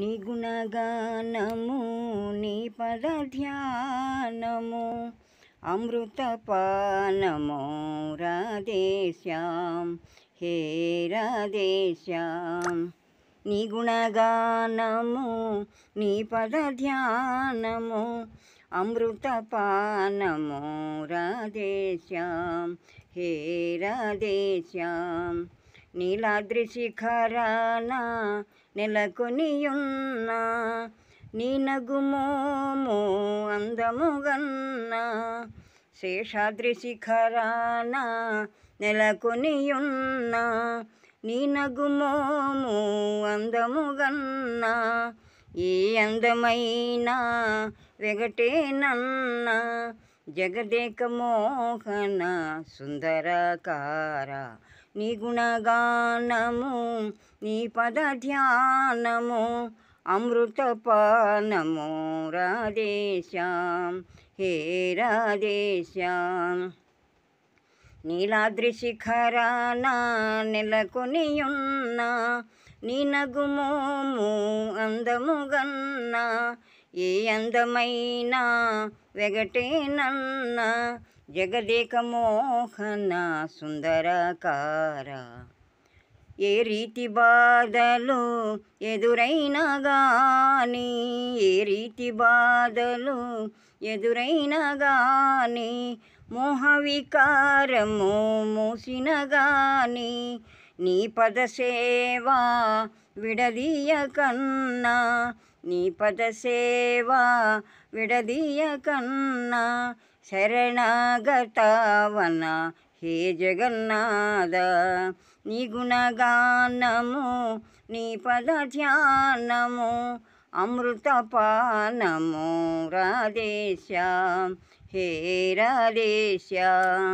నీ గుణగానము నీ పద పదధ్యానము అమృతపానము రాధేశ్యాం హే రాధేశ్యాం నీ గుణగానము నీ పద పదధ్యానము అమృతపానము రాధేశ్యాం హే రాధేశ్యాం నీలాద్రి శిఖరాన నెలకొనియున్నా నీ నగుమోము అందముగన్నా శేషాద్రి శిఖరాన నెలకొనియున్నా నీ నగుమోము అందముగన్నా ఈ అందమైన వెగటేనన్నా జగదేక మోహన సుందరకారా నీ గుణగానము నీ పద ధ్యానము అమృతపానము రాధేశ్యాం హే రాధేశ్యాం నీలాద్రి శిఖరాన నెలకొనియున్నా నీ నగుమోము అందముగన్నా ఏ అందమైన వెగటేనన్న జగదేక మోహన సుందరకార ఏ రీతి బాధలు ఎదురైనా గాని ఏ రీతి బాధలు ఎదురైనా గాని మోహవికారము మూసిన గాని నీ పదసేవా సేవా విడదీయ కన్నా నీ పదసేవా విడదీయ కన్నా శరణాగతావన హే జగన్నాథ నీ గుణగానము నీ పద ధ్యానము అమృత పానము రాధేశ్యాం హే రాధేశ్యాం